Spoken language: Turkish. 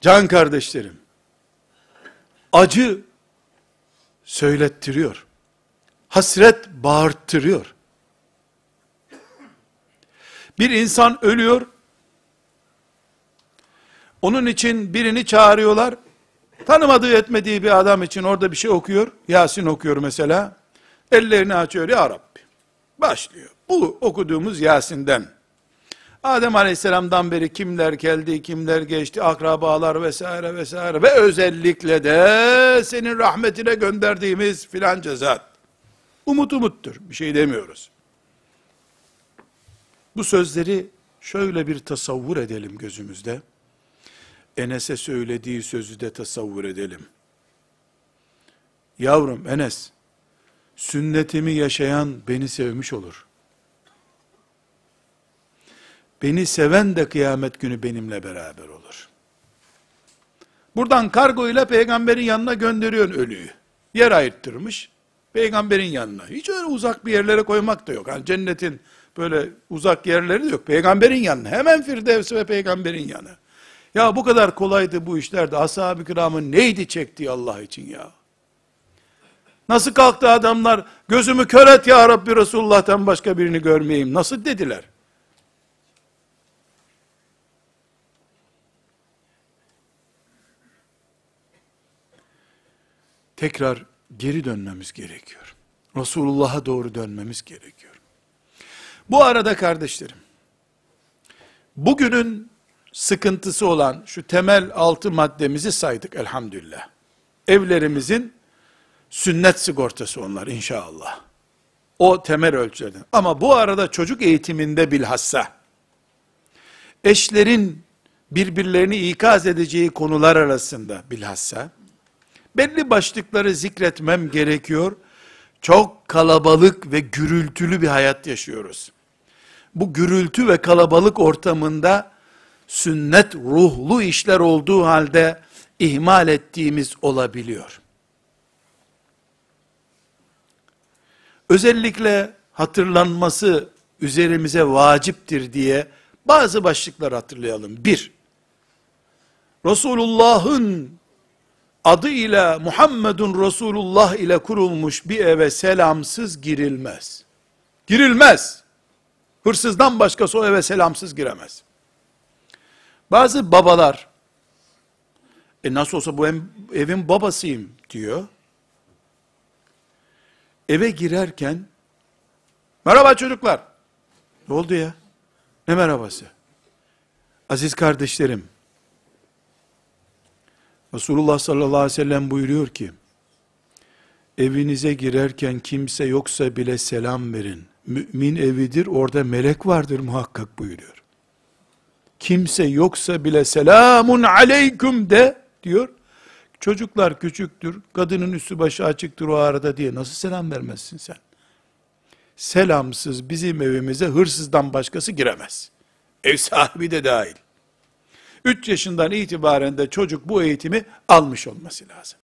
Can kardeşlerim, acı söylettiriyor. Hasret bağırttırıyor. Bir insan ölüyor, onun için birini çağırıyorlar, tanımadığı etmediği bir adam için orada bir şey okuyor, Yasin okuyor mesela, ellerini açıyor, Ya Rabbi, başlıyor. Bu okuduğumuz Yasin'den, Adem Aleyhisselam'dan beri kimler geldi, kimler geçti, akrabalar vesaire vesaire ve özellikle de senin rahmetine gönderdiğimiz filan cezat. Umut umuttur, bir şey demiyoruz. Bu sözleri şöyle bir tasavvur edelim gözümüzde. Enes'e söylediği sözü de tasavvur edelim. Yavrum Enes, sünnetimi yaşayan beni sevmiş olur.'' Beni seven de kıyamet günü benimle beraber olur. Buradan kargo ile peygamberin yanına gönderiyorsun ölüyü. Yer ayırttırmış. Peygamberin yanına. Hiç öyle uzak bir yerlere koymak da yok. Yani cennetin böyle uzak yerleri de yok. Peygamberin yanına. Hemen Firdevs ve peygamberin yanı. Ya bu kadar kolaydı bu işlerde. Ashab-ı kiramın neydi çektiği Allah için ya? Nasıl kalktı adamlar? Gözümü kör et ya Rabbi Resulullah'tan başka birini görmeyeyim. Nasıl dediler? tekrar geri dönmemiz gerekiyor. Resulullah'a doğru dönmemiz gerekiyor. Bu arada kardeşlerim, bugünün sıkıntısı olan şu temel altı maddemizi saydık elhamdülillah. Evlerimizin sünnet sigortası onlar inşallah. O temel ölçülerden. Ama bu arada çocuk eğitiminde bilhassa, eşlerin birbirlerini ikaz edeceği konular arasında bilhassa, belli başlıkları zikretmem gerekiyor. Çok kalabalık ve gürültülü bir hayat yaşıyoruz. Bu gürültü ve kalabalık ortamında sünnet ruhlu işler olduğu halde ihmal ettiğimiz olabiliyor. Özellikle hatırlanması üzerimize vaciptir diye bazı başlıklar hatırlayalım. Bir, Resulullah'ın adıyla Muhammedun Resulullah ile kurulmuş bir eve selamsız girilmez. Girilmez. Hırsızdan başkası o eve selamsız giremez. Bazı babalar, e nasıl olsa bu evin babasıyım diyor. Eve girerken, merhaba çocuklar. Ne oldu ya? Ne merhabası? Aziz kardeşlerim, Resulullah sallallahu aleyhi ve sellem buyuruyor ki, evinize girerken kimse yoksa bile selam verin. Mümin evidir, orada melek vardır muhakkak buyuruyor. Kimse yoksa bile selamun aleyküm de diyor. Çocuklar küçüktür, kadının üstü başı açıktır o arada diye nasıl selam vermezsin sen? Selamsız bizim evimize hırsızdan başkası giremez. Ev sahibi de dahil. 3 yaşından itibaren de çocuk bu eğitimi almış olması lazım.